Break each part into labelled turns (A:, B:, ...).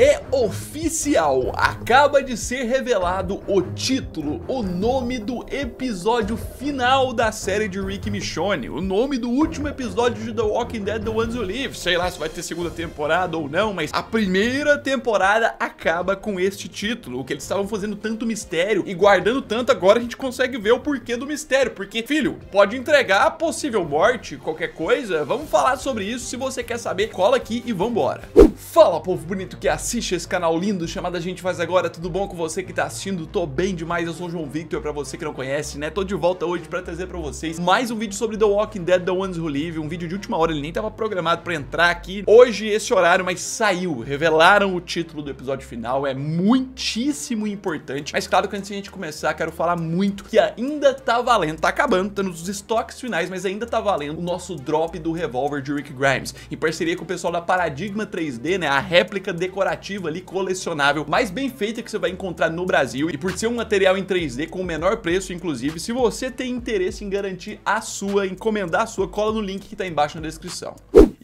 A: É oficial! Acaba de ser revelado o título, o nome do episódio final da série de Rick Michonne, o nome do último episódio de The Walking Dead The Ones Who Live. Sei lá se vai ter segunda temporada ou não, mas a primeira temporada acaba com este título. O que eles estavam fazendo tanto mistério e guardando tanto, agora a gente consegue ver o porquê do mistério. Porque, filho, pode entregar a possível morte, qualquer coisa. Vamos falar sobre isso. Se você quer saber, cola aqui e vambora. Fala, povo bonito que é assiste assiste esse canal lindo chamado A Gente Faz Agora. Tudo bom com você que tá assistindo? Tô bem demais, eu sou o João Victor, pra você que não conhece, né? Tô de volta hoje pra trazer pra vocês mais um vídeo sobre The Walking Dead, The Ones Who Live. Um vídeo de última hora, ele nem tava programado pra entrar aqui hoje, esse horário, mas saiu. Revelaram o título do episódio final, é muitíssimo importante. Mas claro que antes de a gente começar, quero falar muito que ainda tá valendo, tá acabando, tá nos estoques finais, mas ainda tá valendo o nosso drop do revólver de Rick Grimes, em parceria com o pessoal da Paradigma 3D, né? A réplica decorativa corporativa ali, colecionável, mais bem feita que você vai encontrar no Brasil. E por ser um material em 3D com o menor preço, inclusive, se você tem interesse em garantir a sua, encomendar a sua, cola no link que tá embaixo na descrição.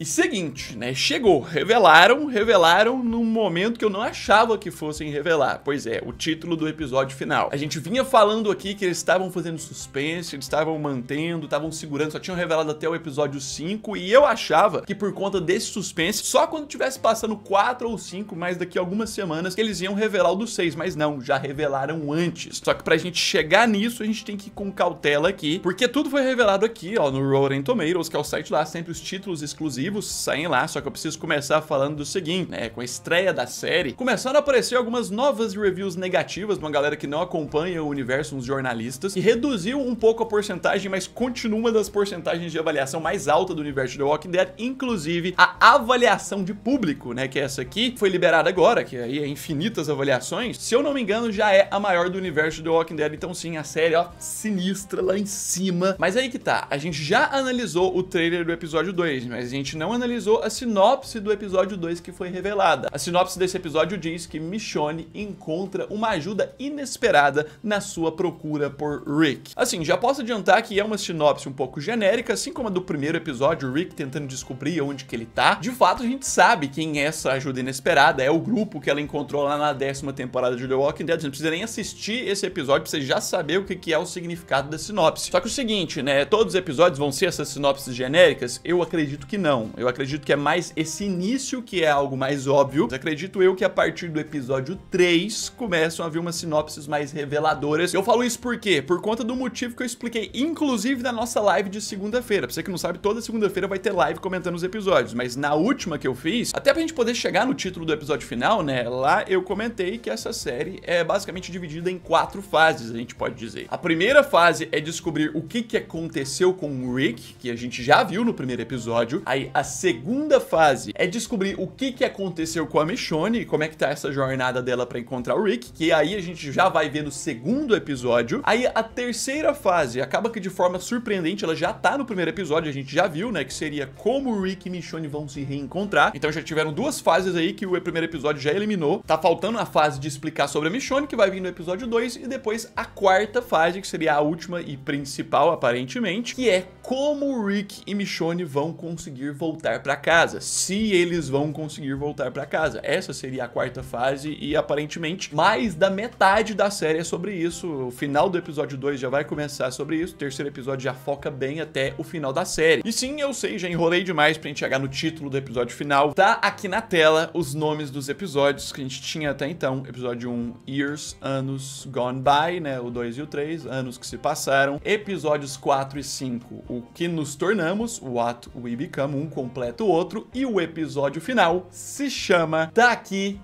A: E seguinte, né? Chegou, revelaram, revelaram num momento que eu não achava que fossem revelar. Pois é, o título do episódio final. A gente vinha falando aqui que eles estavam fazendo suspense, eles estavam mantendo, estavam segurando, só tinham revelado até o episódio 5 e eu achava que por conta desse suspense, só quando tivesse passando 4 ou 5, mais daqui a algumas semanas, eles iam revelar o do 6, mas não, já revelaram antes. Só que pra gente chegar nisso, a gente tem que ir com cautela aqui, porque tudo foi revelado aqui, ó, no Rotten Tomatoes, que é o site lá, sempre os títulos exclusivos exclusivos saem lá, só que eu preciso começar falando do seguinte, né? Com a estreia da série, começaram a aparecer algumas novas reviews negativas de uma galera que não acompanha o universo, uns jornalistas, que reduziu um pouco a porcentagem, mas continua uma das porcentagens de avaliação mais alta do universo The Walking Dead, inclusive a avaliação de público, né? Que é essa aqui, foi liberada agora, que aí é infinitas avaliações. Se eu não me engano, já é a maior do universo The Walking Dead, então sim, a série, ó, sinistra lá em cima. Mas aí que tá, a gente já analisou o trailer do episódio 2, mas a gente gente não analisou a sinopse do episódio 2 que foi revelada. A sinopse desse episódio diz que Michonne encontra uma ajuda inesperada na sua procura por Rick. Assim, já posso adiantar que é uma sinopse um pouco genérica, assim como a do primeiro episódio, Rick tentando descobrir onde que ele tá. De fato, a gente sabe quem é essa ajuda inesperada, é o grupo que ela encontrou lá na décima temporada de The Walking Dead. Você não precisa nem assistir esse episódio pra você já saber o que, que é o significado da sinopse. Só que o seguinte, né, todos os episódios vão ser essas sinopses genéricas? Eu acredito que não não. Eu acredito que é mais esse início que é algo mais óbvio. Mas acredito eu que a partir do episódio 3 começam a vir umas sinopses mais reveladoras. Eu falo isso por quê? Por conta do motivo que eu expliquei, inclusive na nossa live de segunda-feira. Pra você que não sabe, toda segunda-feira vai ter live comentando os episódios, mas na última que eu fiz, até pra gente poder chegar no título do episódio final, né? Lá eu comentei que essa série é basicamente dividida em quatro fases, a gente pode dizer. A primeira fase é descobrir o que que aconteceu com o Rick, que a gente já viu no primeiro episódio. Aí a segunda fase é descobrir o que, que aconteceu com a Michonne e como é que tá essa jornada dela para encontrar o Rick, que aí a gente já vai ver no segundo episódio. Aí a terceira fase acaba que de forma surpreendente ela já tá no primeiro episódio, a gente já viu, né, que seria como o Rick e Michonne vão se reencontrar. Então já tiveram duas fases aí que o primeiro episódio já eliminou. Tá faltando a fase de explicar sobre a Michonne, que vai vir no episódio 2, e depois a quarta fase, que seria a última e principal, aparentemente, que é como o Rick e Michonne vão conseguir voltar voltar para casa, se eles vão conseguir voltar para casa. Essa seria a quarta fase e aparentemente mais da metade da série é sobre isso. O final do episódio 2 já vai começar sobre isso, o terceiro episódio já foca bem até o final da série. E sim, eu sei, já enrolei demais pra gente chegar no título do episódio final. Tá aqui na tela os nomes dos episódios que a gente tinha até então. Episódio 1, Years, Anos Gone By, né? O 2 e o 3, Anos que se passaram. Episódios 4 e 5, O que nos tornamos, What We Become, um completa o outro e o episódio final se chama Daqui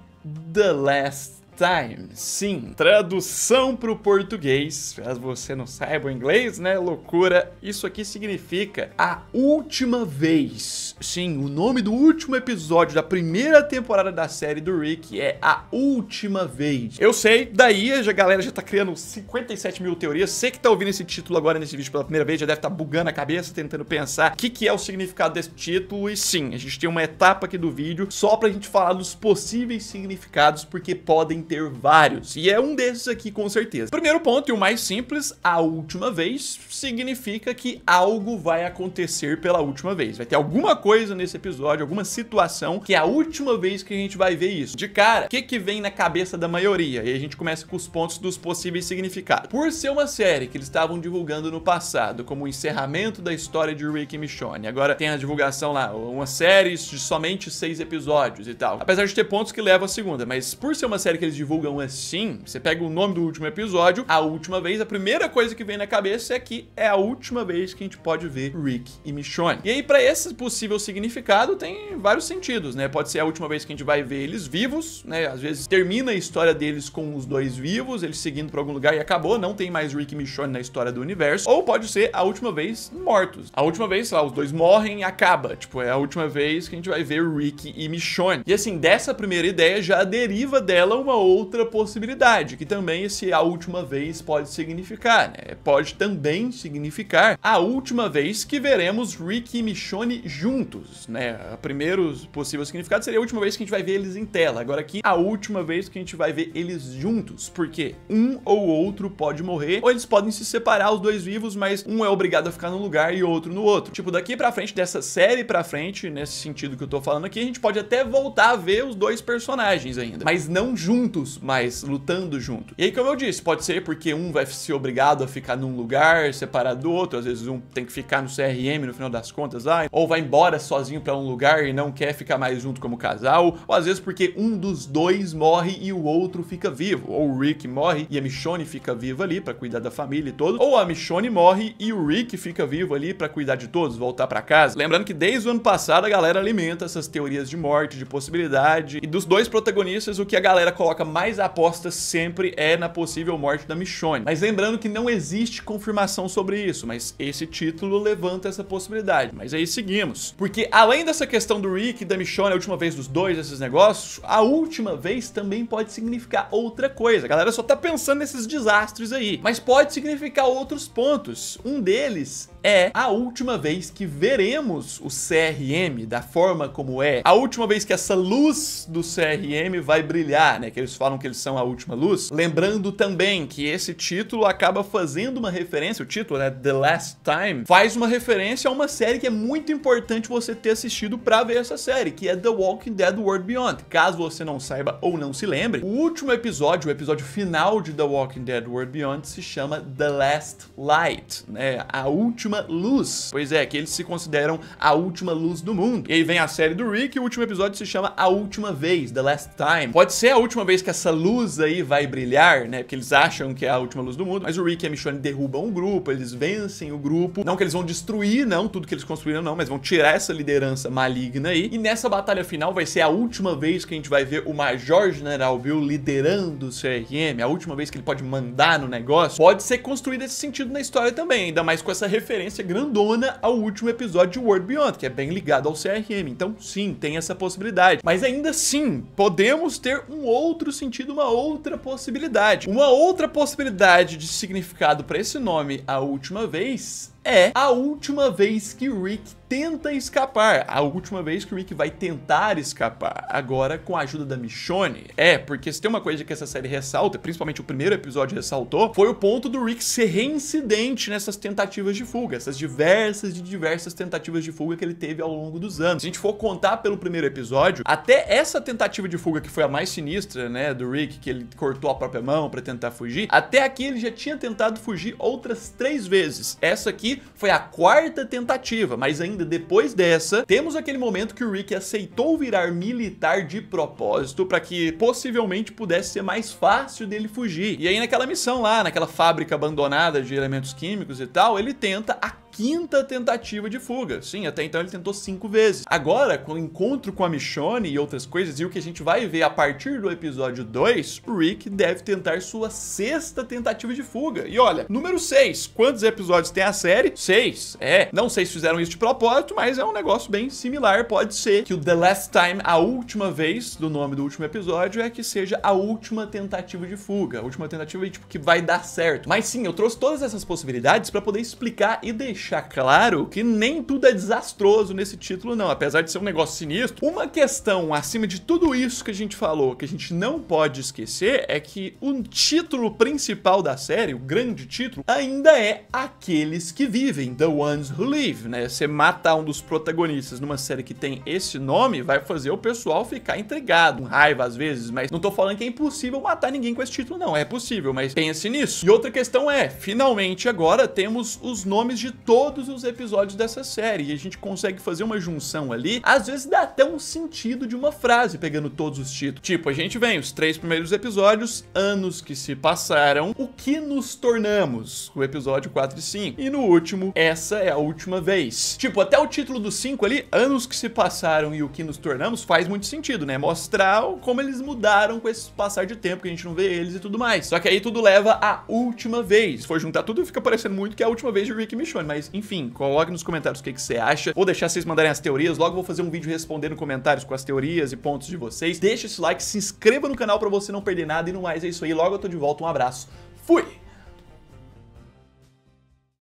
A: The Last Time. Sim, tradução para o português, caso você não saiba o inglês, né? Loucura. Isso aqui significa a última vez. Sim, o nome do último episódio da primeira temporada da série do Rick é A Última Vez. Eu sei, daí a galera já tá criando 57 mil teorias. Você que tá ouvindo esse título agora nesse vídeo pela primeira vez já deve estar tá bugando a cabeça, tentando pensar o que, que é o significado desse título. E sim, a gente tem uma etapa aqui do vídeo só pra gente falar dos possíveis significados, porque podem ter vários, e é um desses aqui com certeza. Primeiro ponto, e o mais simples, a última vez significa que algo vai acontecer pela última vez. Vai ter alguma coisa nesse episódio, alguma situação, que é a última vez que a gente vai ver isso. De cara, o que, que vem na cabeça da maioria? E a gente começa com os pontos dos possíveis significados. Por ser uma série que eles estavam divulgando no passado, como o encerramento da história de Rick e Michonne, agora tem a divulgação lá, uma série de somente seis episódios e tal. Apesar de ter pontos que levam a segunda, mas por ser uma série que eles eles divulgam assim, você pega o nome do último episódio, a última vez, a primeira coisa que vem na cabeça é que é a última vez que a gente pode ver Rick e Michonne. E aí, para esse possível significado, tem vários sentidos, né? Pode ser a última vez que a gente vai ver eles vivos, né? Às vezes termina a história deles com os dois vivos, eles seguindo para algum lugar e acabou, não tem mais Rick e Michonne na história do universo. Ou pode ser a última vez mortos. A última vez, sei lá, os dois morrem e acaba. Tipo, é a última vez que a gente vai ver Rick e Michonne. E assim, dessa primeira ideia já deriva dela uma outra possibilidade, que também esse a última vez pode significar, né? Pode também significar a última vez que veremos Rick e Michonne juntos, né? O primeiro possível significado seria a última vez que a gente vai ver eles em tela. Agora aqui, a última vez que a gente vai ver eles juntos, porque um ou outro pode morrer, ou eles podem se separar os dois vivos, mas um é obrigado a ficar num lugar e outro no outro. Tipo, daqui pra frente, dessa série pra frente, nesse sentido que eu tô falando aqui, a gente pode até voltar a ver os dois personagens ainda, mas não juntos juntos, mas lutando junto. E aí, como eu disse, pode ser porque um vai ser obrigado a ficar num lugar separado do outro, às vezes um tem que ficar no CRM no final das contas lá, ou vai embora sozinho para um lugar e não quer ficar mais junto como casal, ou às vezes porque um dos dois morre e o outro fica vivo, ou o Rick morre e a Michonne fica viva ali para cuidar da família e todo, ou a Michonne morre e o Rick fica vivo ali para cuidar de todos, voltar para casa. Lembrando que desde o ano passado a galera alimenta essas teorias de morte, de possibilidade, e dos dois protagonistas o que a galera coloca mais aposta sempre é na possível morte da Michonne. Mas lembrando que não existe confirmação sobre isso, mas esse título levanta essa possibilidade. Mas aí seguimos. Porque além dessa questão do Rick e da Michonne, a última vez dos dois, esses negócios, a última vez também pode significar outra coisa. A galera só tá pensando nesses desastres aí. Mas pode significar outros pontos. Um deles é a última vez que veremos o CRM da forma como é. A última vez que essa luz do CRM vai brilhar, né? Que eles falam que eles são a última luz. Lembrando também que esse título acaba fazendo uma referência, o título, né, The Last Time, faz uma referência a uma série que é muito importante você ter assistido para ver essa série, que é The Walking Dead World Beyond. Caso você não saiba ou não se lembre, o último episódio, o episódio final de The Walking Dead World Beyond se chama The Last Light, né, a última luz. Pois é, que eles se consideram a última luz do mundo. E aí vem a série do Rick e o último episódio se chama A Última Vez, The Last Time. Pode ser a última vez vez que essa luz aí vai brilhar, né? Porque eles acham que é a última luz do mundo, mas o Rick e a Michonne derrubam o grupo, eles vencem o grupo. Não que eles vão destruir, não, tudo que eles construíram, não, mas vão tirar essa liderança maligna aí. E nessa batalha final vai ser a última vez que a gente vai ver o Major General Bill liderando o CRM, a última vez que ele pode mandar no negócio. Pode ser construído esse sentido na história também, ainda mais com essa referência grandona ao último episódio de World Beyond, que é bem ligado ao CRM. Então, sim, tem essa possibilidade. Mas ainda assim, podemos ter um outro outro sentido, uma outra possibilidade. Uma outra possibilidade de significado para esse nome a última vez é a última vez que Rick tenta escapar. A última vez que o Rick vai tentar escapar. Agora com a ajuda da Michonne. É, porque se tem uma coisa que essa série ressalta, principalmente o primeiro episódio ressaltou, foi o ponto do Rick ser reincidente nessas tentativas de fuga. Essas diversas e diversas tentativas de fuga que ele teve ao longo dos anos. Se a gente for contar pelo primeiro episódio, até essa tentativa de fuga que foi a mais sinistra, né, do Rick, que ele cortou a própria mão para tentar fugir, até aqui ele já tinha tentado fugir outras três vezes. Essa aqui foi a quarta tentativa, mas ainda depois dessa, temos aquele momento que o Rick aceitou virar militar de propósito para que possivelmente pudesse ser mais fácil dele fugir. E aí naquela missão lá, naquela fábrica abandonada de elementos químicos e tal, ele tenta a quinta tentativa de fuga. Sim, até então ele tentou cinco vezes. Agora, com o encontro com a Michonne e outras coisas, e o que a gente vai ver a partir do episódio 2, Rick deve tentar sua sexta tentativa de fuga. E olha, número 6. Quantos episódios tem a série? 6. É, não sei se fizeram isso de propósito, mas é um negócio bem similar. Pode ser que o The Last Time, a última vez, do nome do último episódio, é que seja a última tentativa de fuga. A última tentativa tipo, que vai dar certo. Mas sim, eu trouxe todas essas possibilidades para poder explicar e deixar claro que nem tudo é desastroso nesse título não, apesar de ser um negócio sinistro. Uma questão acima de tudo isso que a gente falou, que a gente não pode esquecer, é que o título principal da série, o grande título, ainda é Aqueles que Vivem, The Ones Who Live, né? Você matar um dos protagonistas numa série que tem esse nome vai fazer o pessoal ficar intrigado, com raiva às vezes, mas não tô falando que é impossível matar ninguém com esse título não, é possível, mas pense nisso. E outra questão é, finalmente agora temos os nomes de todos todos os episódios dessa série. E a gente consegue fazer uma junção ali, às vezes dá até um sentido de uma frase pegando todos os títulos. Tipo, a gente vem os três primeiros episódios, anos que se passaram, o que nos tornamos, o episódio 4 e 5. E no último, essa é a última vez. Tipo, até o título do 5 ali, anos que se passaram e o que nos tornamos, faz muito sentido, né? Mostrar como eles mudaram com esse passar de tempo que a gente não vê eles e tudo mais. Só que aí tudo leva à última vez. Se for juntar tudo, fica parecendo muito que é a última vez de Rick e Michonne, mas enfim, coloque nos comentários o que, que você acha. Vou deixar vocês mandarem as teorias. Logo vou fazer um vídeo respondendo comentários com as teorias e pontos de vocês. Deixa esse like, se inscreva no canal para você não perder nada. E no mais é isso aí. Logo eu tô de volta. Um abraço. Fui!